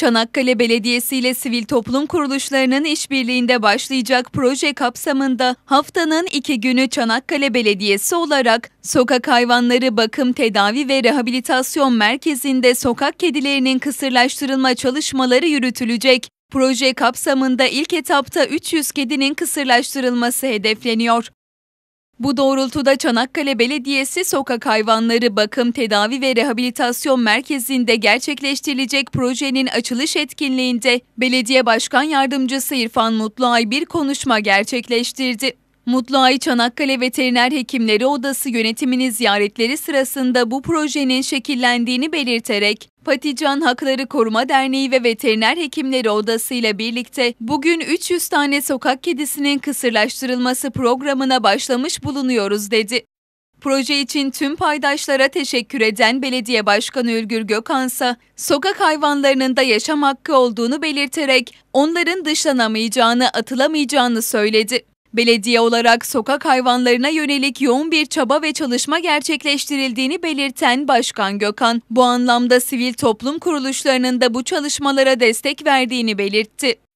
Çanakkale Belediyesi ile sivil toplum kuruluşlarının işbirliğinde başlayacak proje kapsamında haftanın iki günü Çanakkale Belediyesi olarak Sokak Hayvanları Bakım Tedavi ve Rehabilitasyon Merkezi'nde sokak kedilerinin kısırlaştırılma çalışmaları yürütülecek. Proje kapsamında ilk etapta 300 kedinin kısırlaştırılması hedefleniyor. Bu doğrultuda Çanakkale Belediyesi Sokak Hayvanları Bakım Tedavi ve Rehabilitasyon Merkezi'nde gerçekleştirilecek projenin açılış etkinliğinde Belediye Başkan Yardımcısı İrfan Mutluay bir konuşma gerçekleştirdi. Mutlu Mutluay Çanakkale Veteriner Hekimleri Odası yönetimini ziyaretleri sırasında bu projenin şekillendiğini belirterek Patican Hakları Koruma Derneği ve Veteriner Hekimleri Odası ile birlikte bugün 300 tane sokak kedisinin kısırlaştırılması programına başlamış bulunuyoruz dedi. Proje için tüm paydaşlara teşekkür eden Belediye Başkanı Ülgür Gökansa, sokak hayvanlarının da yaşam hakkı olduğunu belirterek onların dışlanamayacağını, atılamayacağını söyledi. Belediye olarak sokak hayvanlarına yönelik yoğun bir çaba ve çalışma gerçekleştirildiğini belirten Başkan Gökhan, bu anlamda sivil toplum kuruluşlarının da bu çalışmalara destek verdiğini belirtti.